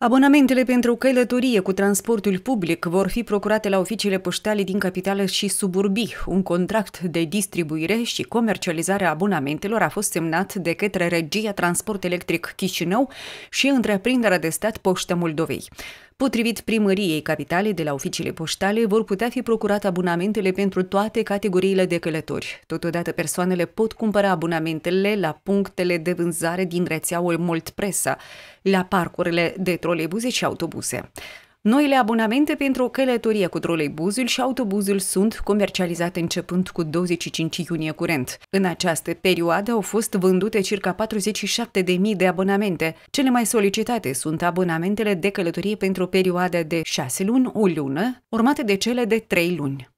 Abonamentele pentru călătorie cu transportul public vor fi procurate la oficiile poștale din capitală și suburbii. Un contract de distribuire și comercializare a abonamentelor a fost semnat de către Regia Transport Electric Chișinău și întreprinderea de stat Poștă Moldovei. Potrivit primăriei capitale, de la oficiile poștale, vor putea fi procurate abonamentele pentru toate categoriile de călători. Totodată, persoanele pot cumpăra abonamentele la punctele de vânzare din rețeaul Moltpresa, la parcurile de troleibuze și autobuse. Noile abonamente pentru călătorie cu troleibuzul și autobuzul sunt comercializate începând cu 25 iunie curent. În această perioadă au fost vândute circa 47.000 de abonamente. Cele mai solicitate sunt abonamentele de călătorie pentru o perioadă de 6 luni, o lună, urmate de cele de 3 luni.